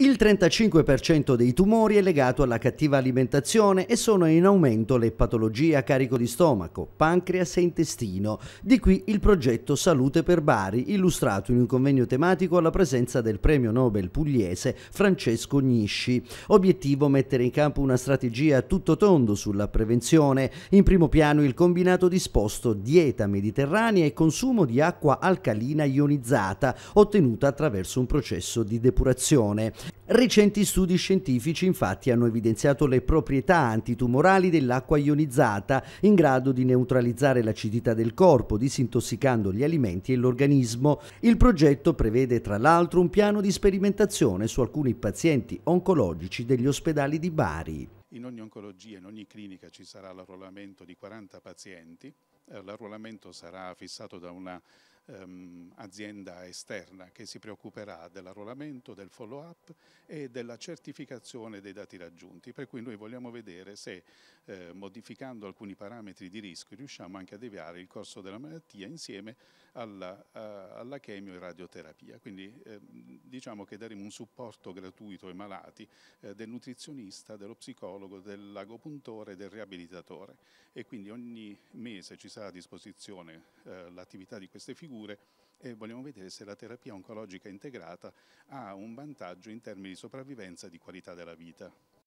Il 35% dei tumori è legato alla cattiva alimentazione e sono in aumento le patologie a carico di stomaco, pancreas e intestino. Di qui il progetto Salute per Bari, illustrato in un convegno tematico alla presenza del premio Nobel pugliese Francesco Gnisci. Obiettivo mettere in campo una strategia a tutto tondo sulla prevenzione. In primo piano il combinato disposto dieta mediterranea e consumo di acqua alcalina ionizzata, ottenuta attraverso un processo di depurazione. Recenti studi scientifici infatti hanno evidenziato le proprietà antitumorali dell'acqua ionizzata in grado di neutralizzare l'acidità del corpo, disintossicando gli alimenti e l'organismo. Il progetto prevede tra l'altro un piano di sperimentazione su alcuni pazienti oncologici degli ospedali di Bari. In ogni oncologia, in ogni clinica ci sarà l'arruolamento di 40 pazienti, eh, l'arruolamento sarà fissato da una ehm, azienda esterna che si preoccuperà dell'arruolamento, del follow up e della certificazione dei dati raggiunti, per cui noi vogliamo vedere se eh, modificando alcuni parametri di rischio riusciamo anche a deviare il corso della malattia insieme alla, a, alla chemio e radioterapia. Quindi ehm, diciamo che daremo un supporto gratuito ai malati eh, del nutrizionista, dello psicologo, dell'agopuntore, del riabilitatore e quindi ogni mese ci sarà a disposizione eh, l'attività di queste figure cure e vogliamo vedere se la terapia oncologica integrata ha un vantaggio in termini di sopravvivenza e di qualità della vita.